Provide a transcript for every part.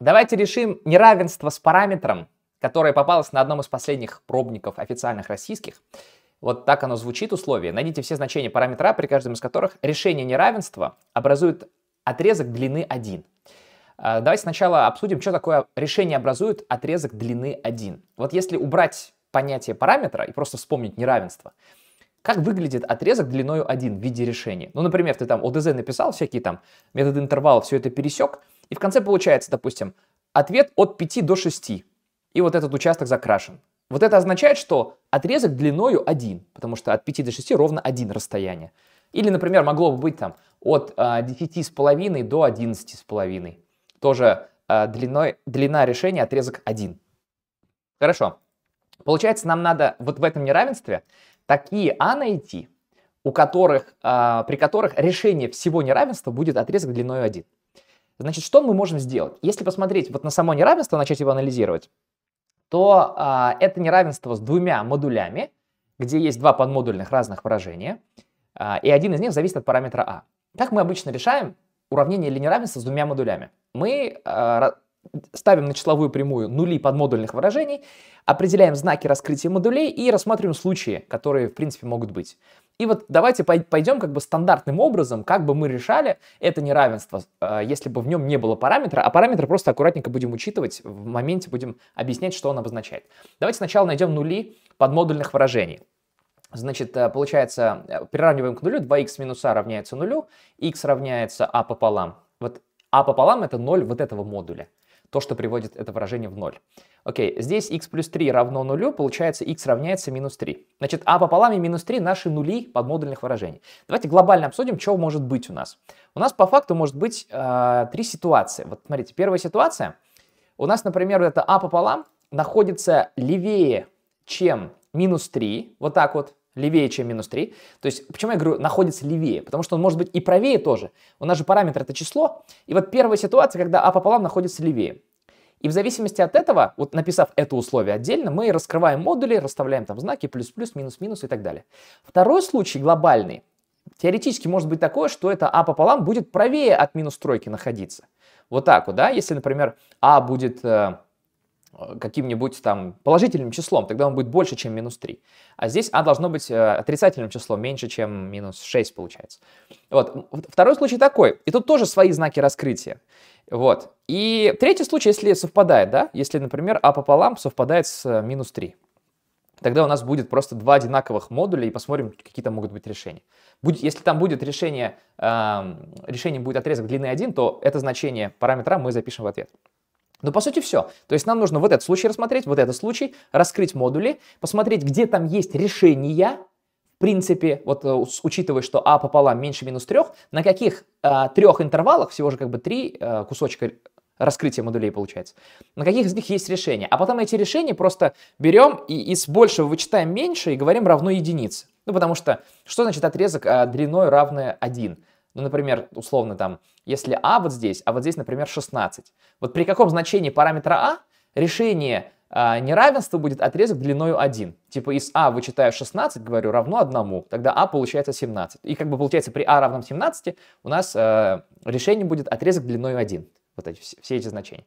Давайте решим неравенство с параметром, которое попалось на одном из последних пробников официальных российских. Вот так оно звучит условие. Найдите все значения параметра, при каждом из которых решение неравенства образует отрезок длины 1. А, давайте сначала обсудим, что такое решение образует отрезок длины 1. Вот если убрать понятие параметра и просто вспомнить неравенство, как выглядит отрезок длиною 1 в виде решения? Ну, например, ты там ОДЗ написал всякие там методы интервала, все это пересек – и в конце получается, допустим, ответ от 5 до 6. И вот этот участок закрашен. Вот это означает, что отрезок длиною 1, потому что от 5 до 6 ровно 1 расстояние. Или, например, могло бы быть там от э, а, 10,5 до 11,5. Тоже э, длиной, длина решения отрезок 1. Хорошо. Получается, нам надо вот в этом неравенстве такие А найти, у которых, э, при которых решение всего неравенства будет отрезок длиной 1. Значит, что мы можем сделать? Если посмотреть вот на само неравенство, начать его анализировать, то а, это неравенство с двумя модулями, где есть два подмодульных разных выражения, а, и один из них зависит от параметра а. Как мы обычно решаем уравнение или неравенство с двумя модулями? Мы а, ставим на числовую прямую нули подмодульных выражений, определяем знаки раскрытия модулей и рассматриваем случаи, которые, в принципе, могут быть. И вот давайте пойдем как бы стандартным образом, как бы мы решали это неравенство, э, если бы в нем не было параметра, а параметры просто аккуратненько будем учитывать, в моменте будем объяснять, что он обозначает. Давайте сначала найдем нули подмодульных выражений. Значит, э, получается, э, приравниваем к нулю, 2х минус а равняется нулю, x равняется а пополам. Вот а пополам это 0 вот этого модуля то, что приводит это выражение в ноль. Окей, здесь x плюс 3 равно нулю, получается x равняется минус 3. Значит, а пополам и минус 3 наши нули подмодульных выражений. Давайте глобально обсудим, что может быть у нас. У нас по факту может быть э, три ситуации. Вот смотрите, первая ситуация. У нас, например, это а пополам находится левее, чем минус 3, вот так вот, левее, чем минус 3. То есть, почему я говорю находится левее? Потому что он может быть и правее тоже. У нас же параметр это число. И вот первая ситуация, когда а пополам находится левее. И в зависимости от этого, вот написав это условие отдельно, мы раскрываем модули, расставляем там знаки, плюс-плюс, минус-минус и так далее. Второй случай глобальный. Теоретически может быть такое, что это А пополам будет правее от минус тройки находиться. Вот так вот, да, если, например, А будет э, Э, каким-нибудь там положительным числом, тогда он будет больше, чем минус 3. А здесь а должно быть э, отрицательным числом, меньше, чем минус 6 получается. Вот. Второй случай такой. И тут тоже свои знаки раскрытия. Вот. И третий случай, если совпадает, да, если, например, а пополам совпадает с э, минус 3. Тогда у нас будет просто два одинаковых модуля, и посмотрим, какие там могут быть решения. Будет, если там будет решение, э, эм, решение будет отрезок длины 1, то это значение параметра мы запишем в ответ. Ну, по сути, все. То есть нам нужно вот этот случай рассмотреть, вот этот случай, раскрыть модули, посмотреть, где там есть решения, в принципе, вот э, учитывая, что А пополам меньше минус трех, на каких а, э, трех интервалах, всего же как бы три а, кусочка раскрытия модулей получается, на каких из них есть решения. А потом эти решения просто берем и из большего вычитаем меньше и говорим равно единице. Ну, потому что что значит отрезок а, длиной равный 1? Ну, например, условно там, если а вот здесь, а вот здесь, например, 16. Вот при каком значении параметра а решение а, неравенства будет отрезок длиною 1. Типа из а вычитаю 16, говорю, равно 1, тогда а получается 17. И как бы получается при а равном 17 у нас э, решение будет отрезок длиною 1. Вот эти, все эти значения.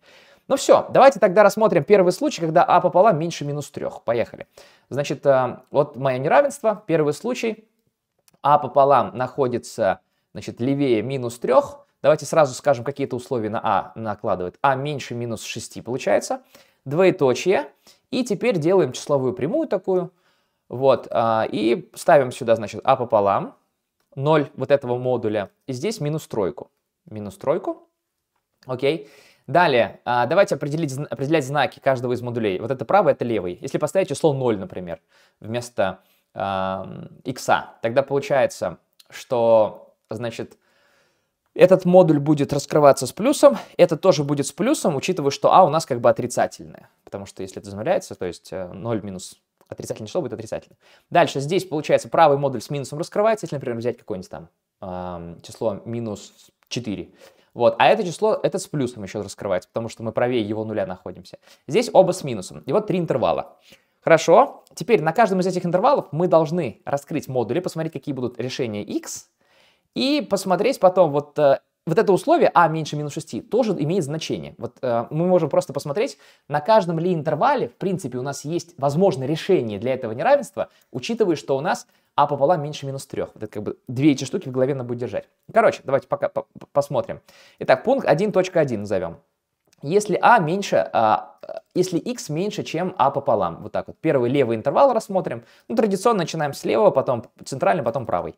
Ну все, давайте тогда рассмотрим первый случай, когда а пополам меньше минус 3. Поехали. Значит, э, вот мое неравенство, первый случай, а пополам находится значит, левее минус 3. Давайте сразу скажем, какие-то условия на А накладывает. А меньше минус 6 получается. Двоеточие. И теперь делаем числовую прямую такую. Вот, а, и ставим сюда, значит, А пополам. 0 вот этого модуля. И здесь минус тройку. Минус тройку. Окей. Далее, а, давайте определить, определять знаки каждого из модулей. Вот это правый, это левый. Если поставить число 0, например, вместо э, x, тогда получается, что Значит, этот модуль будет раскрываться с плюсом, это тоже будет с плюсом, учитывая, что а у нас как бы отрицательное, потому что если это замеряется, то есть 0 э, минус отрицательное число будет отрицательным. Дальше здесь, получается, правый модуль с минусом раскрывается, если, например, взять какое-нибудь там э, число минус 4. Вот, а это число, это с плюсом еще раскрывается, потому что мы правее его нуля находимся. Здесь оба с минусом. И вот три интервала. Хорошо, теперь на каждом из этих интервалов мы должны раскрыть модули, посмотреть, какие будут решения x и посмотреть потом вот э, вот это условие а меньше минус 6 тоже имеет значение. Вот э, мы можем просто посмотреть, на каждом ли интервале, в принципе, у нас есть возможное решение для этого неравенства, учитывая, что у нас а пополам меньше минус 3. Вот это как бы две эти штуки в голове надо будет держать. Короче, давайте пока посмотрим. Итак, пункт 1.1 назовем. Если а меньше, а, если x меньше, чем а пополам. Вот так вот. Первый левый интервал рассмотрим. Ну, традиционно начинаем с левого, потом центральный, потом правый.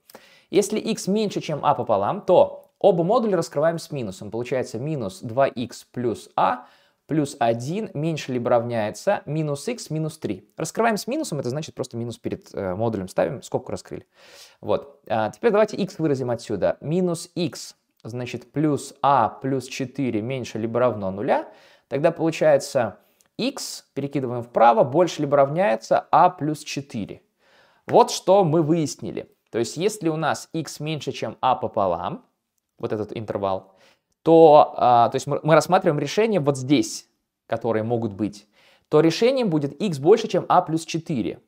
Если x меньше, чем а пополам, то оба модуля раскрываем с минусом. Получается минус 2x плюс а плюс 1 меньше либо равняется минус x минус 3. Раскрываем с минусом, это значит просто минус перед э, модулем ставим, скобку раскрыли. Вот. А теперь давайте x выразим отсюда. Минус x, значит, плюс а плюс 4 меньше либо равно нуля. Тогда получается x, перекидываем вправо, больше либо равняется а плюс 4. Вот что мы выяснили. То есть если у нас x меньше, чем a а пополам, вот этот интервал, то, а, то есть мы, мы рассматриваем решения вот здесь, которые могут быть, то решением будет x больше, чем a а плюс 4.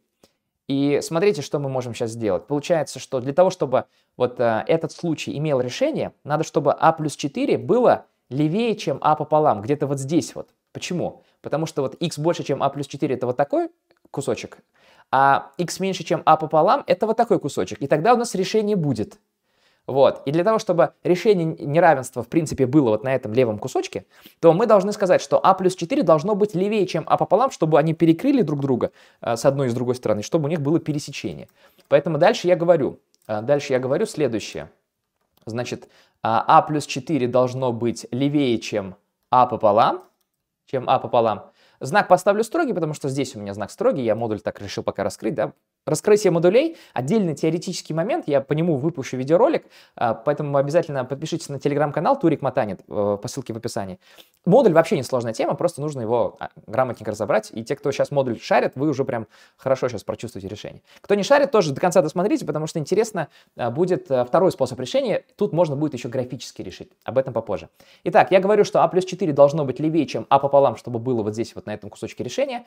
И смотрите, что мы можем сейчас сделать. Получается, что для того, чтобы вот а, этот случай имел решение, надо, чтобы а плюс 4 было левее, чем а пополам, где-то вот здесь вот. Почему? Потому что вот x больше, чем а плюс 4, это вот такой кусочек, а x меньше, чем a а пополам, это вот такой кусочек. И тогда у нас решение будет. Вот. И для того, чтобы решение неравенства, в принципе, было вот на этом левом кусочке, то мы должны сказать, что а плюс 4 должно быть левее, чем а пополам, чтобы они перекрыли друг друга э, с одной и с другой стороны, чтобы у них было пересечение. Поэтому дальше я говорю, э, дальше я говорю следующее. Значит, э, а плюс 4 должно быть левее, чем а пополам, чем а пополам. Знак поставлю строгий, потому что здесь у меня знак строгий, я модуль так решил пока раскрыть, да, Раскрытие модулей – отдельный теоретический момент, я по нему выпущу видеоролик, а, поэтому обязательно подпишитесь на телеграм-канал Турик Матанет э, по ссылке в описании. Модуль вообще несложная тема, просто нужно его а, грамотненько разобрать, и те, кто сейчас модуль шарит, вы уже прям хорошо сейчас прочувствуете решение. Кто не шарит, тоже до конца досмотрите, потому что интересно а, будет э, второй способ решения, тут можно будет еще графически решить, об этом попозже. Итак, я говорю, что А плюс 4 должно быть левее, чем А пополам, чтобы было вот здесь вот на этом кусочке решения,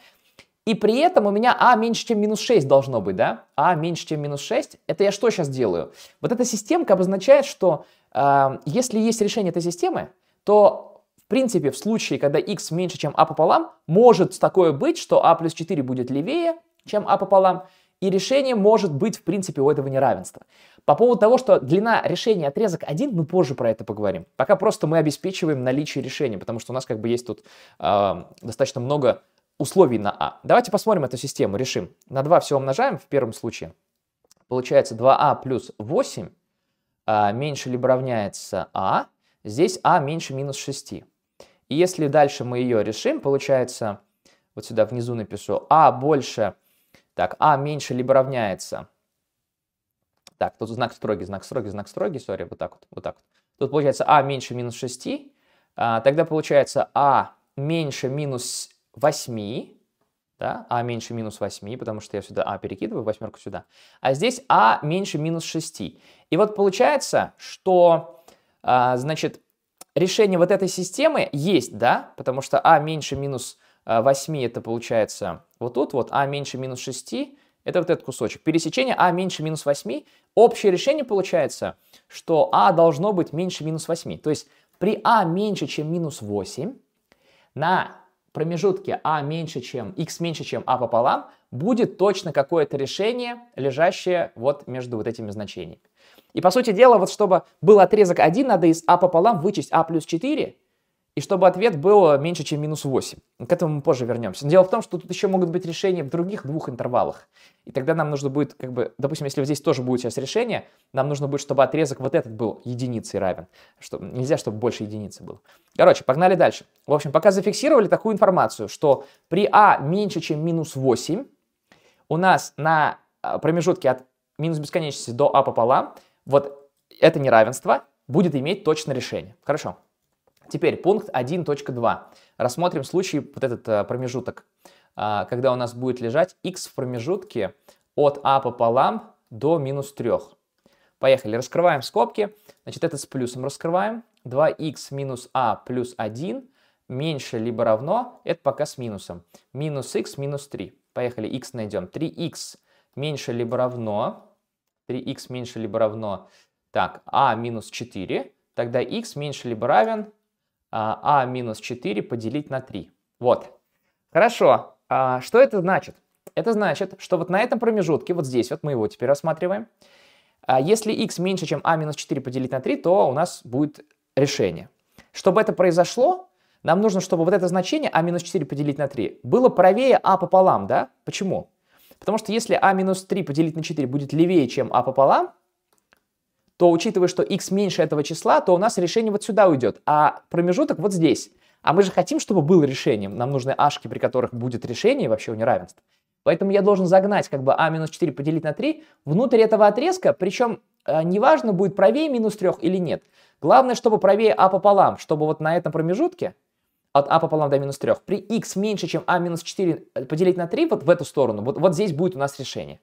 и при этом у меня а меньше, чем минус 6 должно быть, да? а меньше, чем минус 6. Это я что сейчас делаю? Вот эта системка обозначает, что э, если есть решение этой системы, то в принципе в случае, когда x меньше, чем а пополам, может такое быть, что а плюс 4 будет левее, чем а пополам, и решение может быть в принципе у этого неравенства. По поводу того, что длина решения отрезок 1, мы позже про это поговорим. Пока просто мы обеспечиваем наличие решения, потому что у нас как бы есть тут э, достаточно много условий на А. Давайте посмотрим эту систему, решим. На 2 все умножаем в первом случае. Получается 2А а плюс 8 а, меньше либо равняется А. Здесь А меньше минус 6. И если дальше мы ее решим, получается, вот сюда внизу напишу, А больше, так, А меньше либо равняется. Так, тут знак строгий, знак строгий, знак строгий, сори, вот так вот, вот так вот. Тут получается А меньше минус 6. А, тогда получается А меньше минус 8, да, а меньше минус 8, потому что я сюда а перекидываю, восьмерку сюда, а здесь а меньше минус 6. И вот получается, что, а, значит, решение вот этой системы есть, да, потому что а меньше минус 8, а, это получается вот тут вот, а меньше минус 6, это вот этот кусочек. Пересечение а меньше минус 8, общее решение получается, что а должно быть меньше минус 8. То есть при а меньше, чем минус 8, на промежутке а меньше чем x меньше чем а пополам будет точно какое-то решение, лежащее вот между вот этими значениями. И по сути дела, вот чтобы был отрезок 1, надо из а пополам вычесть а плюс 4, и чтобы ответ был э, меньше, чем минус 8. К этому мы позже вернемся. Но дело в том, что тут еще могут быть решения в других двух интервалах. И тогда нам нужно будет, как бы, допустим, если здесь тоже будет сейчас решение, нам нужно будет, чтобы отрезок вот этот был единицей равен. Что, нельзя, чтобы больше единицы было. Короче, погнали дальше. В общем, пока зафиксировали такую информацию, что при а меньше, чем минус 8, у нас на э, промежутке от минус бесконечности до а пополам, вот это неравенство будет иметь точное решение. Хорошо. Теперь пункт 1.2. Рассмотрим случай, вот этот э, промежуток, а, когда у нас будет лежать x в промежутке от а пополам до минус 3. Поехали, раскрываем скобки. Значит, это с плюсом раскрываем. 2х минус а плюс 1 меньше либо равно, это пока с минусом. Минус x минус 3. Поехали, X найдем. 3х меньше либо равно, 3х меньше либо равно, так, а минус 4, тогда x меньше либо равен а, а минус 4 поделить на 3. Вот. Хорошо. А что это значит? Это значит, что вот на этом промежутке, вот здесь вот мы его теперь рассматриваем, а, если x меньше, чем а минус 4 поделить на 3, то у нас будет решение. Чтобы это произошло, нам нужно, чтобы вот это значение а минус 4 поделить на 3 было правее а пополам, да? Почему? Потому что если а минус 3 поделить на 4 будет левее, чем а пополам, то учитывая, что x меньше этого числа, то у нас решение вот сюда уйдет, а промежуток вот здесь. А мы же хотим, чтобы было решением. Нам нужны ашки, при которых будет решение вообще у неравенства. Поэтому я должен загнать как бы а минус 4 поделить на 3 внутрь этого отрезка, причем э, неважно будет правее минус 3 или нет. Главное, чтобы правее а пополам, чтобы вот на этом промежутке от а пополам до минус 3 при x меньше, чем а минус 4 э, поделить на 3 вот в эту сторону, вот, вот здесь будет у нас решение.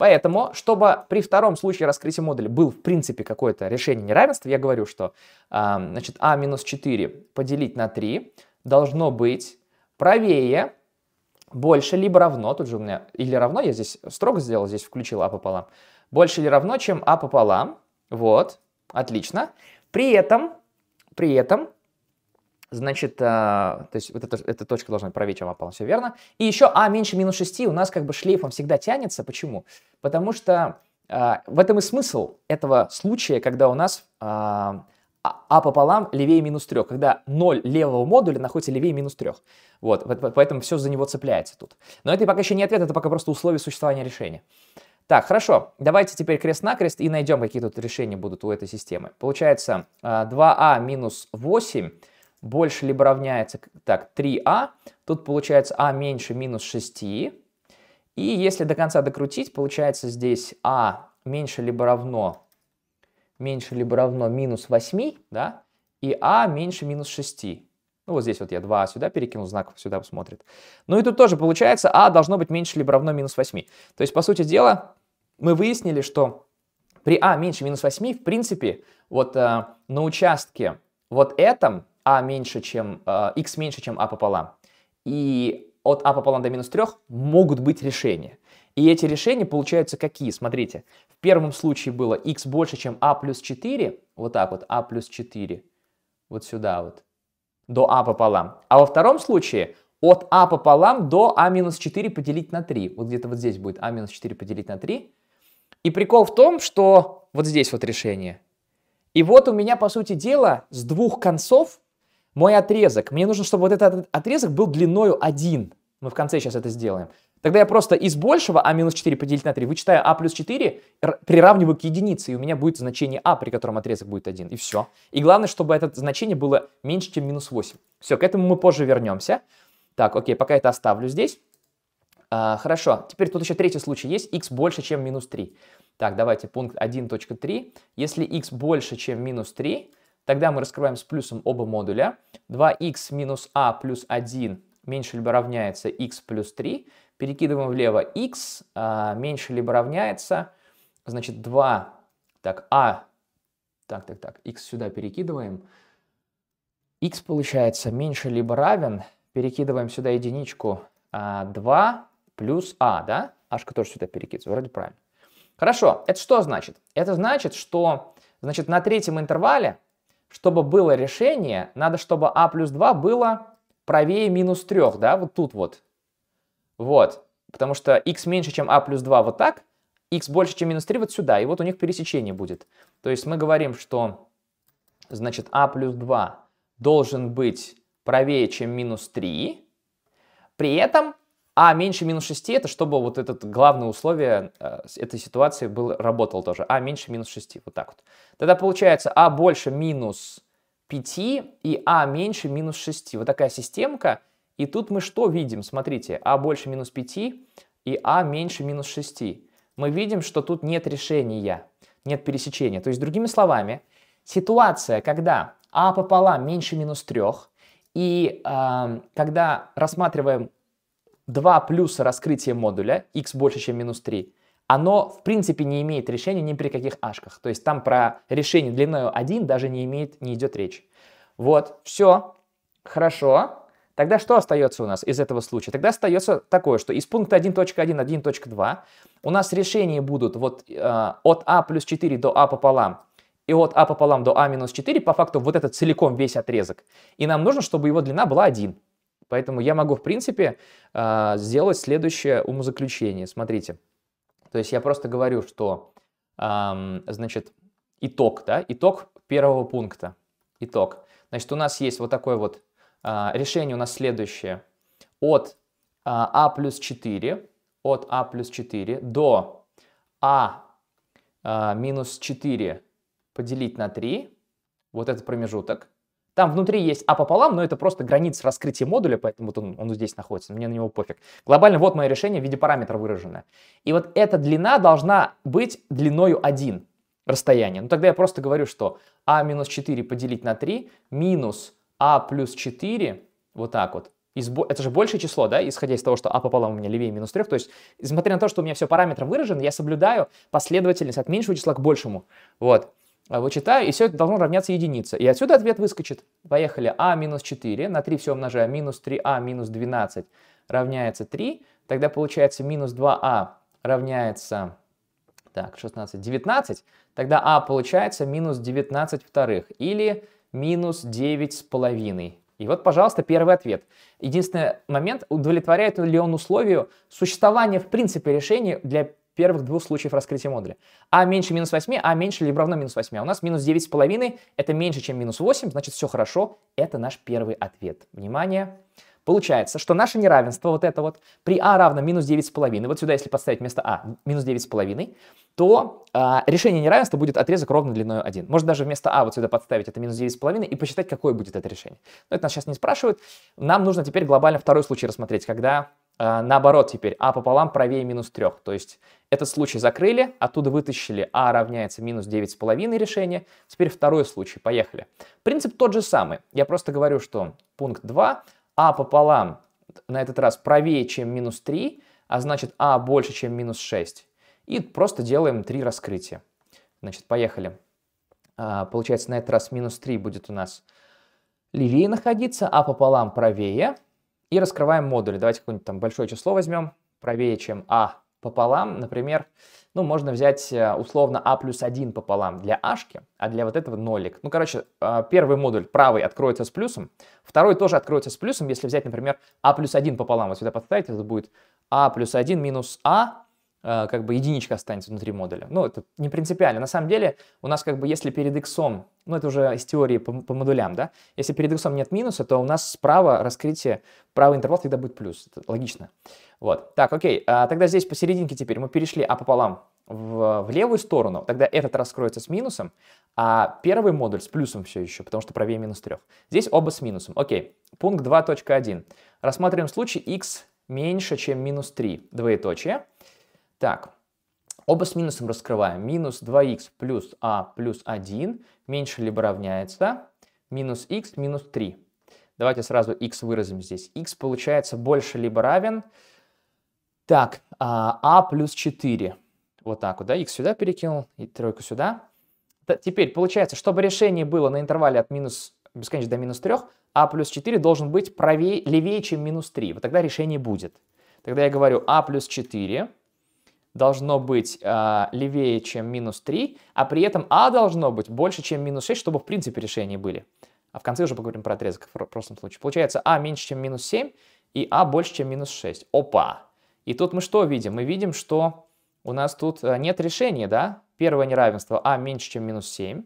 Поэтому, чтобы при втором случае раскрытия модуля был в принципе какое-то решение неравенства, я говорю, что а, значит, а минус 4 поделить на 3 должно быть правее, больше, либо равно, тут же у меня или равно, я здесь строго сделал, здесь включил а пополам, больше или равно, чем а пополам, вот, отлично. При этом, при этом Значит, а, то есть вот эта, эта точка должна быть правее, чем опал, все верно. И еще а меньше минус 6 у нас как бы шлейфом всегда тянется. Почему? Потому что а, в этом и смысл этого случая, когда у нас а, а, а пополам левее минус 3, когда 0 левого модуля находится левее минус 3. Вот, поэтому все за него цепляется тут. Но это пока еще не ответ, это пока просто условие существования решения. Так, хорошо, давайте теперь крест-накрест и найдем, какие тут решения будут у этой системы. Получается, 2а а минус 8 больше либо равняется, так, 3а, тут получается а меньше минус 6, и если до конца докрутить, получается здесь а меньше либо равно, меньше либо равно минус 8, да, и а меньше минус 6. Ну, вот здесь вот я 2 а сюда перекинул, знак сюда посмотрит. Ну, и тут тоже получается, а должно быть меньше либо равно минус 8. То есть, по сути дела, мы выяснили, что при а меньше минус 8, в принципе, вот э, на участке вот этом а меньше, чем, x э, меньше, чем а пополам. И от а пополам до минус 3 могут быть решения. И эти решения получаются какие? Смотрите, в первом случае было x больше, чем а плюс 4, вот так вот, а плюс 4, вот сюда вот, до а пополам. А во втором случае от а пополам до а минус 4 поделить на 3. Вот где-то вот здесь будет а минус 4 поделить на 3. И прикол в том, что вот здесь вот решение. И вот у меня, по сути дела, с двух концов мой отрезок. Мне нужно, чтобы вот этот отрезок был длиною 1. Мы в конце сейчас это сделаем. Тогда я просто из большего а минус 4 поделить на 3 вычитаю а плюс 4, приравниваю к единице, и у меня будет значение а, при котором отрезок будет 1, и все. И главное, чтобы это значение было меньше, чем минус 8. Все, к этому мы позже вернемся. Так, окей, пока это оставлю здесь. А, хорошо, теперь тут еще третий случай есть, x больше, чем минус 3. Так, давайте пункт 1.3. Если x больше, чем минус 3, Тогда мы раскрываем с плюсом оба модуля. 2х минус а плюс 1 меньше либо равняется x плюс 3. Перекидываем влево x, а, меньше либо равняется, значит, 2, так, а, так, так, так, x сюда перекидываем. x получается меньше либо равен, перекидываем сюда единичку, а, 2 плюс а, да? Ашка тоже сюда перекидывается, вроде правильно. Хорошо, это что значит? Это значит, что, значит, на третьем интервале чтобы было решение, надо, чтобы а плюс 2 было правее минус 3, да, вот тут вот. Вот, потому что x меньше, чем а плюс 2 вот так, x больше, чем минус 3 вот сюда, и вот у них пересечение будет. То есть мы говорим, что, значит, а плюс 2 должен быть правее, чем минус 3, при этом а меньше минус 6 это чтобы вот это главное условие э, этой ситуации был, работал тоже. А меньше минус 6, вот так вот. Тогда получается А больше минус 5 и А меньше минус 6. Вот такая системка. И тут мы что видим? Смотрите, А больше минус 5 и А меньше минус 6. Мы видим, что тут нет решения, нет пересечения. То есть, другими словами, ситуация, когда А пополам меньше минус 3, и э, когда рассматриваем 2 плюс раскрытие модуля, x больше, чем минус 3, оно в принципе не имеет решения ни при каких ашках. То есть там про решение длиной 1 даже не, имеет, не идет речь. Вот, все, хорошо. Тогда что остается у нас из этого случая? Тогда остается такое, что из пункта 1.1, 1.2 у нас решения будут вот э, от а плюс 4 до а пополам и от а пополам до а минус 4, по факту вот этот целиком весь отрезок. И нам нужно, чтобы его длина была 1. Поэтому я могу, в принципе, а, сделать следующее умозаключение. Смотрите. То есть я просто говорю, что, значит, итог, да, итог первого пункта. Итог. Значит, у нас есть вот такое вот а, решение у нас следующее. От а, а плюс 4, от а плюс 4 до а минус 4 поделить на 3, вот этот промежуток, там внутри есть А пополам, но это просто граница раскрытия модуля, поэтому вот он, он здесь находится, мне на него пофиг. Глобально вот мое решение в виде параметра выраженное. И вот эта длина должна быть длиною 1 расстояние. Ну тогда я просто говорю, что А минус 4 поделить на 3 минус А плюс 4, вот так вот, это же большее число, да, исходя из того, что а пополам у меня левее минус 3. То есть, несмотря на то, что у меня все параметры выражены, я соблюдаю последовательность от меньшего числа к большему. Вот. А, вычитаю, и все это должно равняться единице. И отсюда ответ выскочит. Поехали. а минус 4, на 3 все умножаю, минус 3а минус 12 равняется 3. Тогда получается минус 2а а равняется так, 16, 19. Тогда а получается минус 19 вторых или минус 9 с половиной. И вот, пожалуйста, первый ответ. Единственный момент, удовлетворяет ли он условию существования в принципе решения для первых двух случаев раскрытия модуля. А меньше минус 8, А меньше либо равно минус 8. А у нас минус 9,5 это меньше, чем минус 8, значит все хорошо. Это наш первый ответ. Внимание! Получается, что наше неравенство, вот это вот, при а равно минус 9,5, вот сюда если поставить вместо а минус 9,5, то а, решение неравенства будет отрезок ровно длиной 1. Можно даже вместо а вот сюда подставить это минус 9,5 и посчитать, какое будет это решение. Но это нас сейчас не спрашивают. Нам нужно теперь глобально второй случай рассмотреть, когда Э, наоборот теперь а пополам правее минус 3. То есть этот случай закрыли, оттуда вытащили а равняется минус 9,5 решение. Теперь второй случай, поехали. Принцип тот же самый. Я просто говорю, что пункт 2, а пополам на этот раз правее, чем минус 3, а значит а больше, чем минус 6. И просто делаем 3 раскрытия. Значит, поехали. А, получается, на этот раз минус 3 будет у нас левее находиться, а пополам правее. И раскрываем модули. Давайте какое-нибудь там большое число возьмем, правее, чем А пополам. Например, ну, можно взять э, условно А плюс 1 пополам для ашки, а для вот этого нолик. Ну, короче, э, первый модуль правый откроется с плюсом, второй тоже откроется с плюсом, если взять, например, А плюс 1 пополам. Вот сюда подставить, это будет А плюс 1 минус А Э, как бы единичка останется внутри модуля. Ну, это не принципиально. На самом деле, у нас как бы, если перед x, ну, это уже из теории по, по модулям, да, если перед x нет минуса, то у нас справа раскрытие, правый интервал всегда будет плюс. Это логично. Вот. Так, окей. А, тогда здесь посерединке теперь мы перешли А пополам в, в левую сторону, тогда этот раскроется с минусом, а первый модуль с плюсом все еще, потому что правее минус 3. Здесь оба с минусом. Окей. Пункт 2.1. Рассматриваем случай x меньше, чем минус 3, двоеточие. Так, оба с минусом раскрываем. Минус 2х плюс а плюс 1 меньше либо равняется минус х минус 3. Давайте сразу x выразим здесь. x получается больше либо равен. Так, а, а плюс 4. Вот так вот, да, x сюда перекинул и тройку сюда. Теперь получается, чтобы решение было на интервале от минус бесконечно до минус 3, а плюс 4 должен быть правее, левее, чем минус 3. Вот тогда решение будет. Тогда я говорю а плюс 4 должно быть э, левее, чем минус 3, а при этом А должно быть больше, чем минус 6, чтобы в принципе решения были. А в конце уже поговорим про отрезок в простом случае. Получается, А меньше, чем минус 7, и А больше, чем минус 6. Опа! И тут мы что видим? Мы видим, что у нас тут э, нет решения, да? Первое неравенство А меньше, чем минус 7.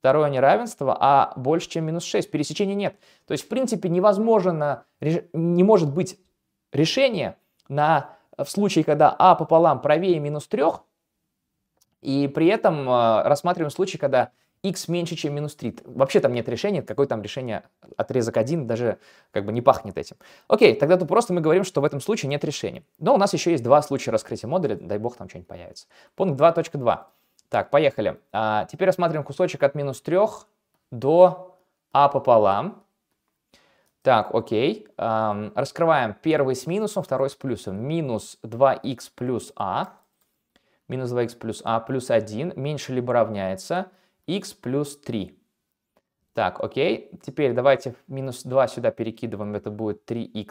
Второе неравенство А больше, чем минус 6. Пересечения нет. То есть, в принципе, невозможно, не может быть решение на в случае, когда А пополам правее минус 3, и при этом э, рассматриваем случай, когда x меньше, чем минус 3. Вообще там нет решения, какое там решение отрезок 1 даже как бы не пахнет этим. Окей, тогда тут просто мы говорим, что в этом случае нет решения. Но у нас еще есть два случая раскрытия модуля, дай бог там что-нибудь появится. Пункт 2.2. Так, поехали. А, теперь рассматриваем кусочек от минус 3 до а пополам. Так, окей. Эм, раскрываем первый с минусом, второй с плюсом. Минус 2х плюс а. Минус 2х плюс а плюс 1 меньше либо равняется х плюс 3. Так, окей. Теперь давайте минус 2 сюда перекидываем. Это будет 3х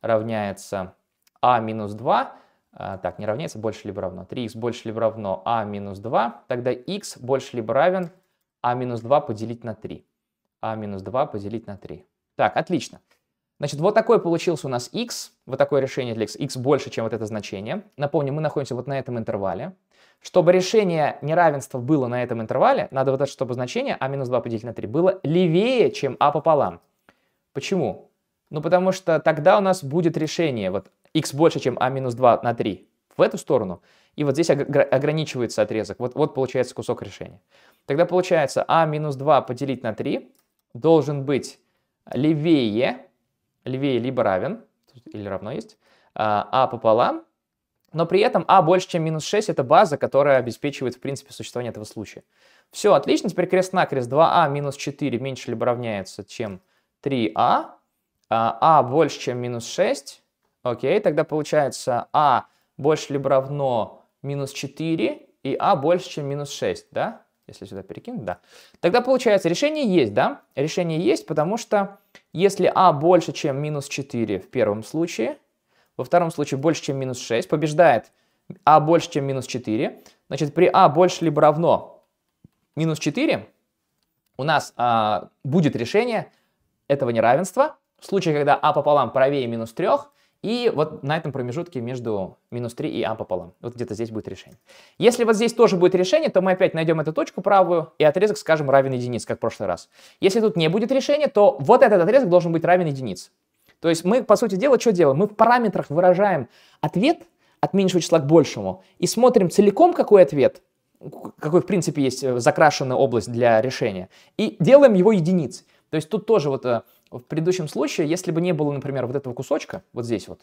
равняется а минус 2. А, так, не равняется, больше либо равно. 3х больше либо равно а минус 2. Тогда х больше либо равен а минус 2 поделить на 3. а минус 2 поделить на 3. Так, отлично. Значит, вот такой получился у нас x, вот такое решение для x, x больше, чем вот это значение. Напомню, мы находимся вот на этом интервале. Чтобы решение неравенства было на этом интервале, надо вот это, чтобы значение а минус 2 поделить на 3 было левее, чем а пополам. Почему? Ну, потому что тогда у нас будет решение вот x больше, чем а минус 2 на 3 в эту сторону, и вот здесь ограничивается отрезок. Вот, вот получается кусок решения. Тогда получается а минус 2 поделить на 3 должен быть левее, левее либо равен, или равно есть, а, а пополам, но при этом а больше, чем минус 6, это база, которая обеспечивает, в принципе, существование этого случая. Все, отлично, теперь крест-накрест 2а а минус 4 меньше либо равняется, чем 3а, а, а больше, чем минус 6, окей, тогда получается а больше либо равно минус 4 и а больше, чем минус 6, да? если сюда перекинуть, да. Тогда получается, решение есть, да? Решение есть, потому что если а больше, чем минус 4 в первом случае, во втором случае больше, чем минус 6, побеждает а больше, чем минус 4, значит, при а больше либо равно минус 4 у нас а, будет решение этого неравенства. В случае, когда а пополам правее минус 3, и вот на этом промежутке между минус 3 и а пополам Вот где-то здесь будет решение. Если вот здесь тоже будет решение, то мы опять найдем эту точку правую, и отрезок скажем равен единице, как в прошлый раз. Если тут не будет решения, то вот этот отрезок должен быть равен единице. То есть мы, по сути дела, что делаем? Мы в параметрах выражаем ответ от меньшего числа к большему и смотрим целиком, какой ответ, какой, в принципе, есть э, закрашенная область для решения, и делаем его единицей. То есть тут тоже вот э, в предыдущем случае, если бы не было, например, вот этого кусочка, вот здесь вот,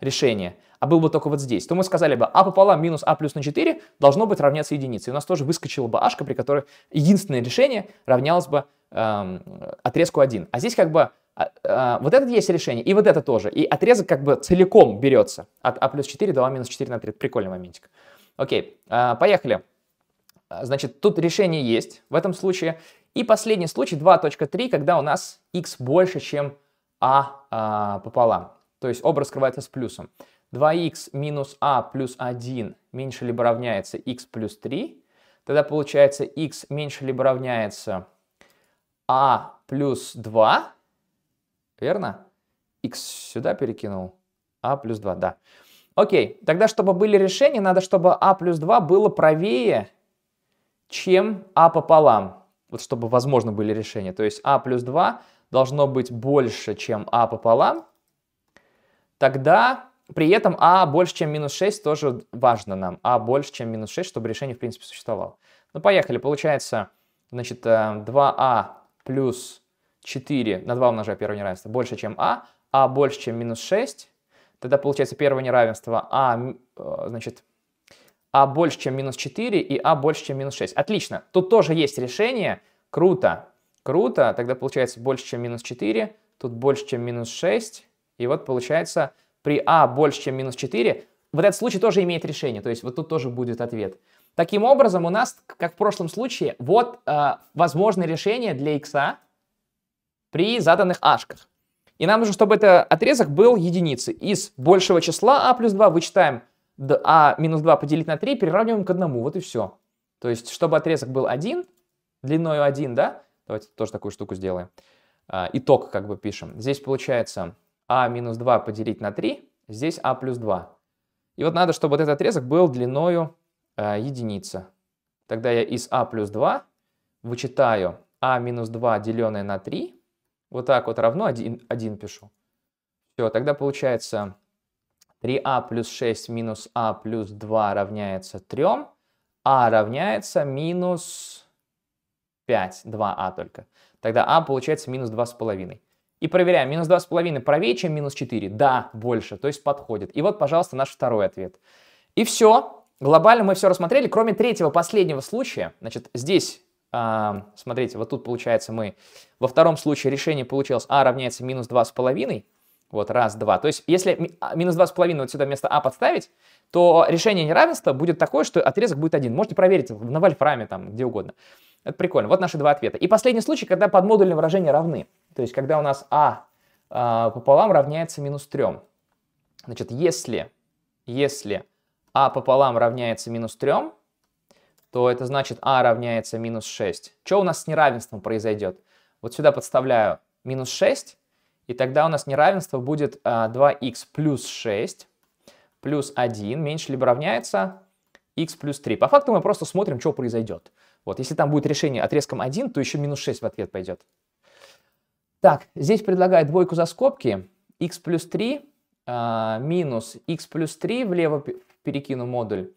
решение, а был бы только вот здесь, то мы сказали бы а пополам минус а плюс на 4 должно быть равняться единице. И у нас тоже выскочила бы ашка, при которой единственное решение равнялось бы эм, отрезку 1. А здесь как бы а, а, вот это есть решение, и вот это тоже. И отрезок как бы целиком берется от а плюс 4 до а минус 4 на 3. Прикольный моментик. Окей, э, поехали. Значит, тут решение есть в этом случае. И последний случай 2.3, когда у нас x больше, чем а, а пополам. То есть оба раскрывается с плюсом. 2x минус а плюс 1 меньше либо равняется x плюс 3. Тогда получается x меньше либо равняется а плюс 2. Верно? x сюда перекинул. а плюс 2, да. Окей, тогда чтобы были решения, надо, чтобы а плюс 2 было правее, чем а пополам вот чтобы возможно были решения. То есть а плюс 2 должно быть больше, чем а пополам, тогда при этом а больше, чем минус 6 тоже важно нам. а больше, чем минус 6, чтобы решение в принципе существовало. Ну поехали, получается, значит, 2а э, а плюс 4 на 2 умножая первое неравенство больше, чем а, а больше, чем минус 6, тогда получается первое неравенство а, э, значит, а больше, чем минус 4 и а больше, чем минус 6. Отлично, тут тоже есть решение, круто, круто, тогда получается больше, чем минус 4, тут больше, чем минус 6, и вот получается при а больше, чем минус 4, вот этот случай тоже имеет решение, то есть вот тут тоже будет ответ. Таким образом, у нас, как в прошлом случае, вот э, возможное решение для x а при заданных ашках. И нам нужно, чтобы этот отрезок был единицы. Из большего числа а плюс 2 вычитаем а минус 2 поделить на 3 приравниваем к 1, вот и все. То есть, чтобы отрезок был 1, длиною 1, да, давайте тоже такую штуку сделаем. А, итог как бы пишем. Здесь получается а минус 2 поделить на 3, здесь а плюс 2. И вот надо, чтобы вот этот отрезок был длиною э, единица. Тогда я из а плюс 2 вычитаю а минус 2 деленное на 3. Вот так вот равно 1, 1 пишу. Все, тогда получается 3а плюс 6 минус а плюс 2 равняется 3, а равняется минус 5, 2а а только. Тогда а получается минус 2,5. И проверяем, минус 2,5 правее, чем минус 4? Да, больше, то есть подходит. И вот, пожалуйста, наш второй ответ. И все, глобально мы все рассмотрели, кроме третьего, последнего случая. Значит, здесь а, смотрите, вот тут получается мы во втором случае решение получилось а равняется минус 2,5, вот, раз, два. То есть, если а, минус два с половиной вот сюда вместо а подставить, то решение неравенства будет такое, что отрезок будет один. Можете проверить на вольфраме, там, где угодно. Это прикольно. Вот наши два ответа. И последний случай, когда подмодульные выражения равны. То есть, когда у нас а, а пополам равняется минус 3. Значит, если, если а пополам равняется минус 3, то это значит а равняется минус 6. Что у нас с неравенством произойдет? Вот сюда подставляю минус 6, и тогда у нас неравенство будет 2х а, плюс 6 плюс 1 меньше либо равняется х плюс 3. По факту мы просто смотрим, что произойдет. Вот, если там будет решение отрезком 1, то еще минус 6 в ответ пойдет. Так, здесь предлагает двойку за скобки. x плюс 3 а, минус x плюс 3, влево перекину модуль,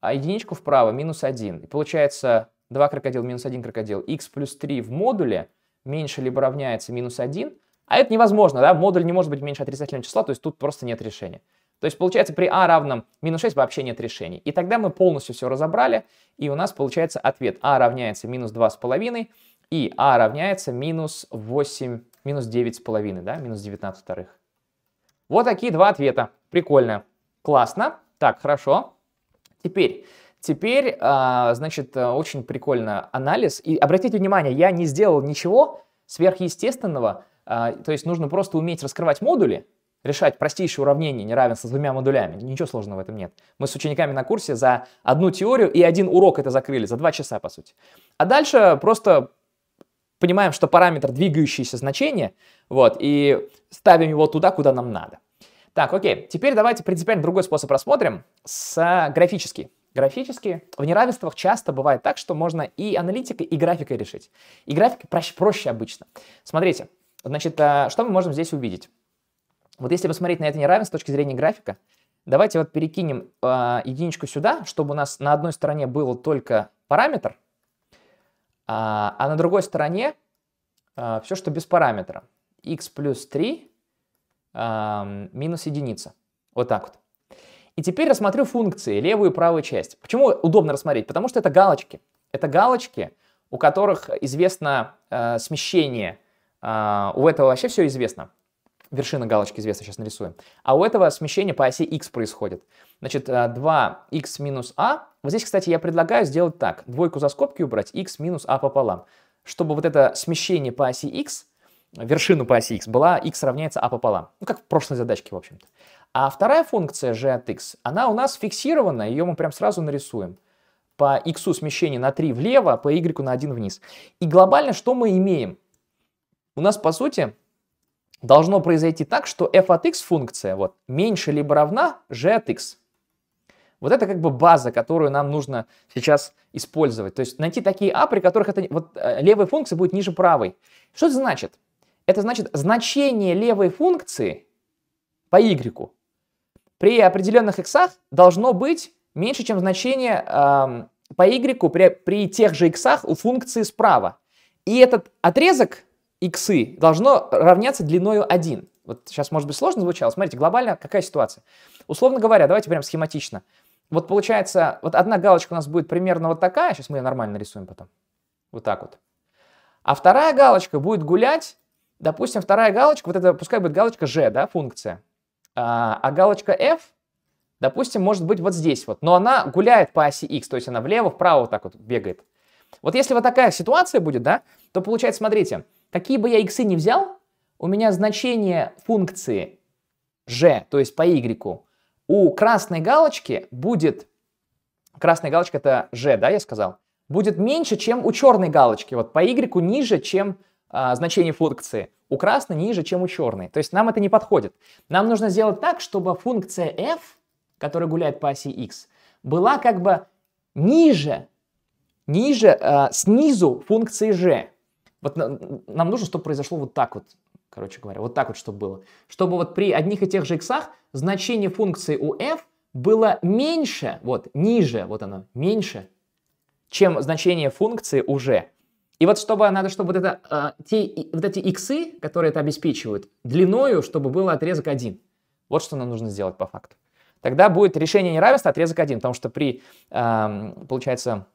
а единичку вправо минус 1. И получается 2 крокодил минус 1 крокодил. x плюс 3 в модуле меньше либо равняется минус 1, а это невозможно, да, модуль не может быть меньше отрицательного числа, то есть тут просто нет решения. То есть получается при а равном минус 6 вообще нет решений. И тогда мы полностью все разобрали, и у нас получается ответ а равняется минус 2,5 и а равняется минус 8, минус 9,5, да, минус 19 вторых. Вот такие два ответа. Прикольно. Классно. Так, хорошо. Теперь... Теперь, а, значит, э, очень прикольно анализ. И обратите внимание, я не сделал ничего сверхъестественного, а, то есть нужно просто уметь раскрывать модули, решать простейшие уравнения неравенства с двумя модулями. Ничего сложного в этом нет. Мы с учениками на курсе за одну теорию и один урок это закрыли, за два часа, по сути. А дальше просто понимаем, что параметр двигающееся значение, вот, и ставим его туда, куда нам надо. Так, окей, теперь давайте принципиально другой способ рассмотрим, с а, графически. Графически в неравенствах часто бывает так, что можно и аналитикой, и графикой решить. И графика проще, проще обычно. Смотрите, Значит, а, что мы можем здесь увидеть? Вот если посмотреть на это неравенство с точки зрения графика, давайте вот перекинем э, единичку сюда, чтобы у нас на одной стороне был только параметр, а, а на другой стороне э, а, все, что без параметра. x плюс 3 э, минус единица. Вот так вот. И теперь рассмотрю функции, левую и правую часть. Почему удобно рассмотреть? Потому что это галочки. Это галочки, у которых известно э, смещение а, у этого вообще все известно. Вершина галочки известна, сейчас нарисуем. А у этого смещение по оси x происходит. Значит, 2x а, минус a. А. Вот здесь, кстати, я предлагаю сделать так. Двойку за скобки убрать, x минус a пополам. Чтобы вот это смещение по оси x, вершину по оси x, была x равняется a пополам. Ну, как в прошлой задачке, в общем-то. А вторая функция g от x, она у нас фиксирована, ее мы прям сразу нарисуем. По x смещение на 3 влево, по y на 1 вниз. И глобально что мы имеем? у нас, по сути, должно произойти так, что f от x функция вот, меньше либо равна g от x. Вот это как бы база, которую нам нужно сейчас использовать. То есть найти такие а, при которых это, вот, э, левая функция будет ниже правой. Что это значит? Это значит значение левой функции по y при определенных иксах должно быть меньше, чем значение э, по y при, при тех же иксах у функции справа. И этот отрезок иксы должно равняться длиною 1. Вот сейчас, может быть, сложно звучало. Смотрите, глобально какая ситуация? Условно говоря, давайте прям схематично. Вот получается, вот одна галочка у нас будет примерно вот такая. Сейчас мы ее нормально нарисуем потом. Вот так вот. А вторая галочка будет гулять. Допустим, вторая галочка, вот это пускай будет галочка G, да, функция. А, а галочка F, допустим, может быть вот здесь вот. Но она гуляет по оси X, то есть она влево, вправо вот так вот бегает. Вот если вот такая ситуация будет, да, то получается, смотрите, Какие бы я иксы не взял, у меня значение функции g, то есть по y, у красной галочки будет... Красная галочка это g, да, я сказал? Будет меньше, чем у черной галочки. Вот по y ниже, чем а, значение функции. У красной ниже, чем у черной. То есть нам это не подходит. Нам нужно сделать так, чтобы функция f, которая гуляет по оси x, была как бы ниже, ниже, а, снизу функции g. Вот нам нужно, чтобы произошло вот так вот, короче говоря, вот так вот, чтобы было. Чтобы вот при одних и тех же x значение функции у f было меньше, вот, ниже, вот оно, меньше, чем значение функции уже. И вот чтобы надо, чтобы вот, это, а, те, вот эти иксы, которые это обеспечивают, длиною, чтобы был отрезок 1. Вот что нам нужно сделать по факту. Тогда будет решение неравенства отрезок 1, потому что при, получается,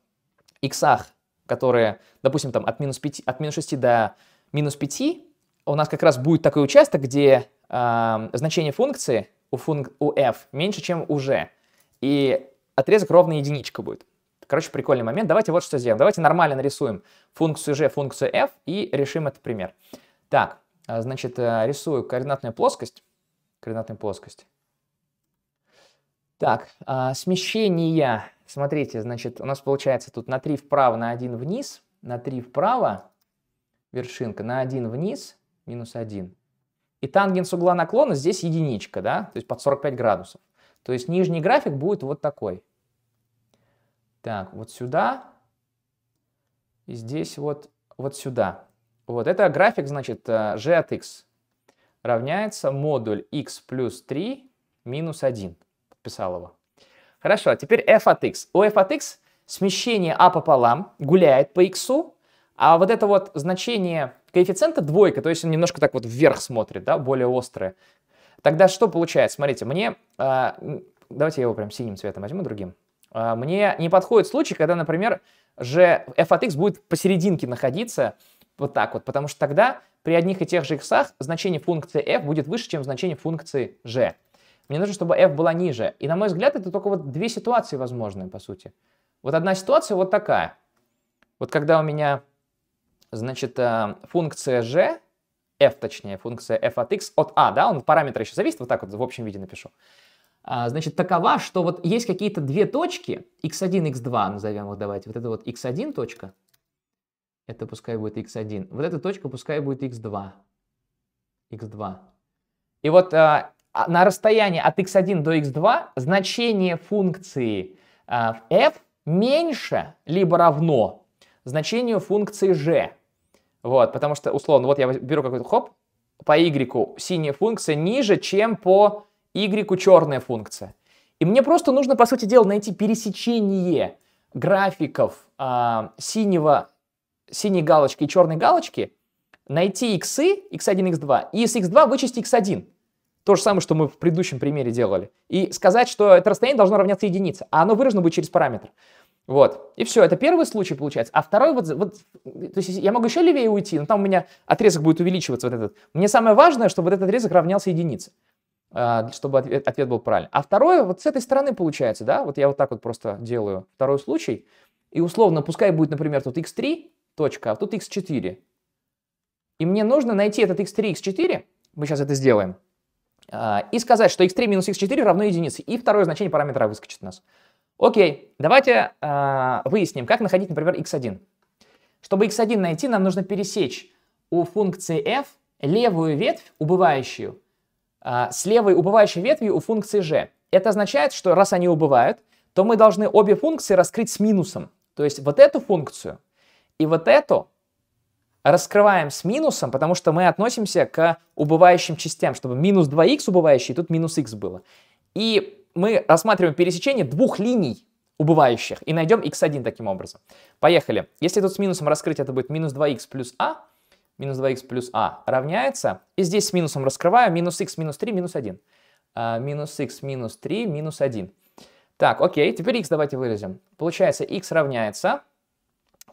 иксах которые, допустим, там от минус, 5, от минус 6 до минус 5, у нас как раз будет такой участок, где э, значение функции у, функ, у f меньше, чем у g. И отрезок ровно единичка будет. Короче, прикольный момент. Давайте вот что сделаем. Давайте нормально нарисуем функцию g, функцию f и решим этот пример. Так, а, значит, э, рисую координатную плоскость. Координатную плоскость. Так, а, смещение Смотрите, значит, у нас получается тут на 3 вправо, на 1 вниз, на 3 вправо вершинка, на 1 вниз минус 1. И тангенс угла наклона здесь единичка, да, то есть под 45 градусов. То есть нижний график будет вот такой. Так, вот сюда и здесь вот, вот сюда. Вот это график, значит, э, g от x равняется модуль x плюс 3 минус 1. Подписал его. Хорошо, а теперь f от x. У f от x смещение а пополам гуляет по x, а вот это вот значение коэффициента двойка, то есть он немножко так вот вверх смотрит, да, более острое. Тогда что получается? Смотрите, мне... Э, давайте я его прям синим цветом возьму, другим. Э, мне не подходит случай, когда, например, же f от x будет посерединке находиться, вот так вот, потому что тогда при одних и тех же x значение функции f будет выше, чем значение функции g. Мне нужно, чтобы f была ниже. И на мой взгляд, это только вот две ситуации возможные, по сути. Вот одна ситуация вот такая. Вот когда у меня, значит, э, функция g, f точнее, функция f от x от a, а, да, он параметр еще зависит, вот так вот в общем виде напишу. А, значит, такова, что вот есть какие-то две точки, x1, x2 назовем их, давайте. Вот это вот x1 точка, это пускай будет x1. Вот эта точка пускай будет x2. x2. И вот а, а, на расстоянии от x1 до x2 значение функции э, f меньше либо равно значению функции g. Вот, потому что, условно, вот я беру какой-то хоп, по y синяя функция ниже, чем по y черная функция. И мне просто нужно, по сути дела, найти пересечение графиков э, синего, синей галочки и черной галочки, найти иксы, x1, x2, и из x2 вычесть x1. То же самое, что мы в предыдущем примере делали. И сказать, что это расстояние должно равняться единице, а оно выражено будет через параметр. Вот. И все, это первый случай получается. А второй вот, вот то есть я могу еще левее уйти, но там у меня отрезок будет увеличиваться вот этот. Мне самое важное, чтобы вот этот отрезок равнялся единице, а, чтобы ответ, ответ был правильный. А второй вот с этой стороны получается, да, вот я вот так вот просто делаю второй случай. И условно, пускай будет, например, тут x3 точка, а тут x4. И мне нужно найти этот x3, x4, мы сейчас это сделаем, а, и сказать, что x3 минус x4 равно единице, и второе значение параметра выскочит у нас. Окей, давайте э, выясним, как находить, например, x1. Чтобы x1 найти, нам нужно пересечь у функции f левую ветвь, убывающую, э, с левой убывающей ветвью у функции g. Это означает, что раз они убывают, то мы должны обе функции раскрыть с минусом. То есть вот эту функцию и вот эту раскрываем с минусом, потому что мы относимся к убывающим частям, чтобы минус 2х убывающий, тут минус х было. И мы рассматриваем пересечение двух линий убывающих и найдем x1 таким образом. Поехали. Если тут с минусом раскрыть, это будет минус 2х плюс а, минус 2х плюс а равняется, и здесь с минусом раскрываю, минус х минус 3 минус 1. А, минус х минус 3 минус 1. Так, окей, теперь х давайте выразим. Получается, х равняется,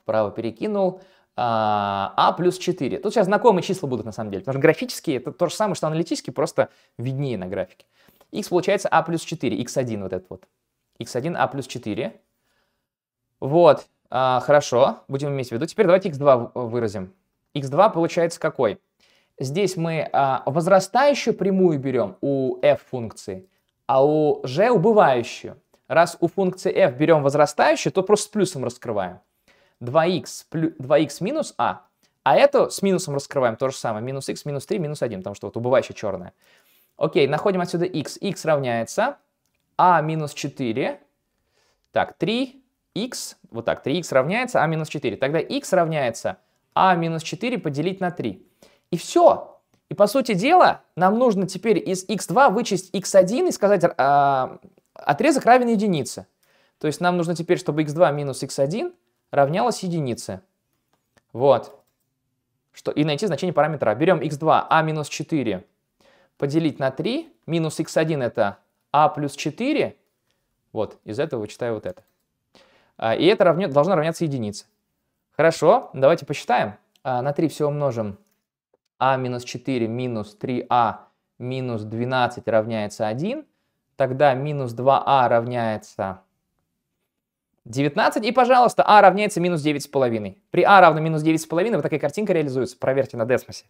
вправо перекинул, а, а плюс 4. Тут сейчас знакомые числа будут на самом деле, потому что графические это то же самое, что аналитические, просто виднее на графике. x получается а плюс 4, x1 вот этот вот. x1 а плюс 4. Вот, а, хорошо, будем иметь в виду. Теперь давайте x2 выразим. x2 получается какой? Здесь мы а, возрастающую прямую берем у f функции, а у g убывающую. Раз у функции f берем возрастающую, то просто с плюсом раскрываем. 2x, плюс 2x минус а, а это с минусом раскрываем то же самое. Минус x, минус 3, минус 1, потому что вот убывающая черная. Окей, находим отсюда x. x равняется а минус 4. Так, 3x, вот так, 3x равняется а минус 4. Тогда x равняется а минус 4 поделить на 3. И все. И по сути дела, нам нужно теперь из x2 вычесть x1 и сказать, э, отрезок равен единице. То есть нам нужно теперь, чтобы x2 минус x1 равнялось единице. Вот. Что, и найти значение параметра. Берем x2, а минус 4 поделить на 3, минус x1 это а плюс 4. Вот, из этого вычитаю вот это. А, и это равня, должно равняться единице. Хорошо, давайте посчитаем. А, на 3 все умножим. а минус 4 минус 3а минус 12 равняется 1. Тогда минус 2а а равняется 19 и, пожалуйста, а равняется минус 9,5. При а равно минус 9,5 вот такая картинка реализуется. Проверьте на десмосе,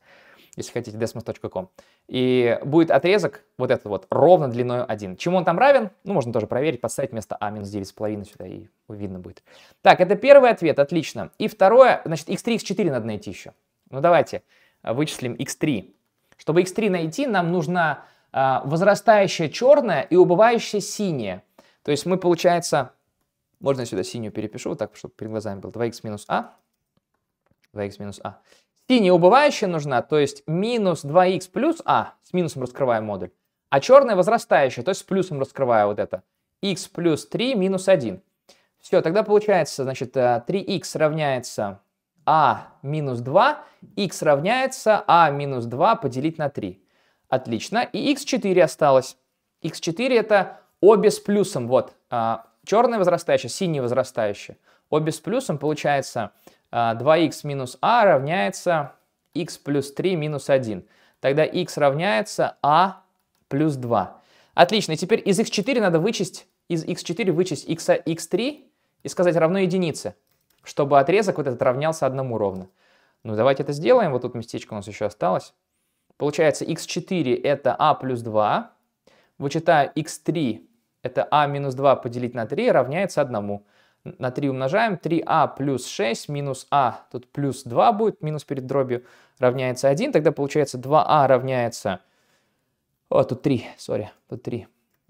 если хотите, desmos.com. И будет отрезок вот этот вот ровно длиной 1. Чему он там равен? Ну, можно тоже проверить, поставить вместо а минус 9,5 сюда, и видно будет. Так, это первый ответ, отлично. И второе, значит, x3, x4 надо найти еще. Ну, давайте вычислим x3. Чтобы x3 найти, нам нужна э, возрастающая черная и убывающая синяя. То есть мы, получается, можно я сюда синюю перепишу, вот так, чтобы перед глазами был 2х минус а. 2х минус а. Синяя убывающая нужна, то есть минус 2х плюс а, с минусом раскрываю модуль, а черная возрастающая, то есть с плюсом раскрываю вот это. x плюс 3 минус 1. Все, тогда получается, значит, 3х э, равняется а минус 2, x равняется а минус 2 поделить на 3. Отлично, и x4 осталось. x4 это обе с плюсом, вот, а, Черная возрастающее, синяя возрастающее. Обе с плюсом получается 2х а, минус а равняется x плюс 3 минус 1. Тогда x равняется а плюс 2. Отлично, и теперь из x4 надо вычесть, из x4 вычесть x, x3 а, и сказать равно единице, чтобы отрезок вот этот равнялся одному ровно. Ну, давайте это сделаем, вот тут местечко у нас еще осталось. Получается, x4 это а плюс 2, вычитаю x3 это а минус 2 поделить на 3 равняется 1. На 3 умножаем, 3а плюс 6 минус а, тут плюс 2 будет, минус перед дробью, равняется 1, тогда получается 2а а равняется, о, тут 3, сори, тут 3,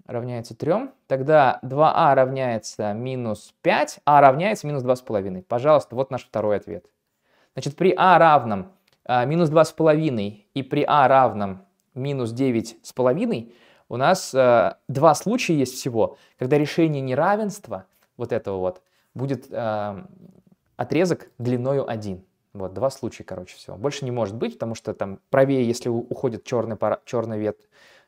равняется 3, тогда 2а равняется минус 5, а равняется минус 2,5. А Пожалуйста, вот наш второй ответ. Значит, при а равном а, минус 2,5 и при а равном минус 9,5 у нас э, два случая есть всего, когда решение неравенства вот этого вот будет э, отрезок длиною 1. Вот, два случая, короче, всего. Больше не может быть, потому что там правее, если уходит черный, пара, черный вет,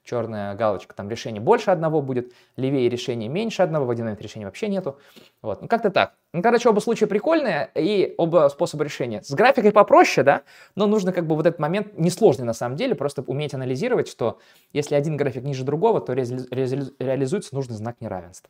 черная галочка, там решение больше одного будет, левее решение меньше одного, в один момент решения вообще нету. Вот, ну как-то так. Ну, короче, оба случая прикольные и оба способа решения. С графикой попроще, да, но нужно как бы вот этот момент несложный на самом деле, просто уметь анализировать, что если один график ниже другого, то реализуется нужный знак неравенства.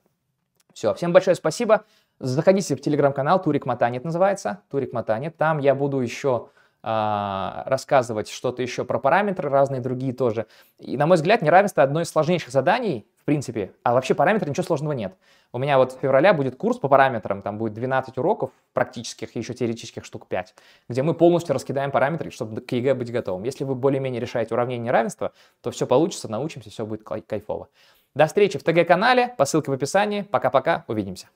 Все, всем большое спасибо. Заходите в телеграм-канал Турик Матанет называется. Турик Матанет. Там я буду еще а, рассказывать что-то еще про параметры, разные другие тоже. И, на мой взгляд, неравенство одно из сложнейших заданий, в принципе, а вообще параметры ничего сложного нет. У меня вот в феврале будет курс по параметрам, там будет 12 уроков практических и еще теоретических штук 5, где мы полностью раскидаем параметры, чтобы к ЕГЭ быть готовым. Если вы более-менее решаете уравнение неравенства, то все получится, научимся, все будет кайфово. До встречи в ТГ-канале, по ссылке в описании. Пока-пока, увидимся.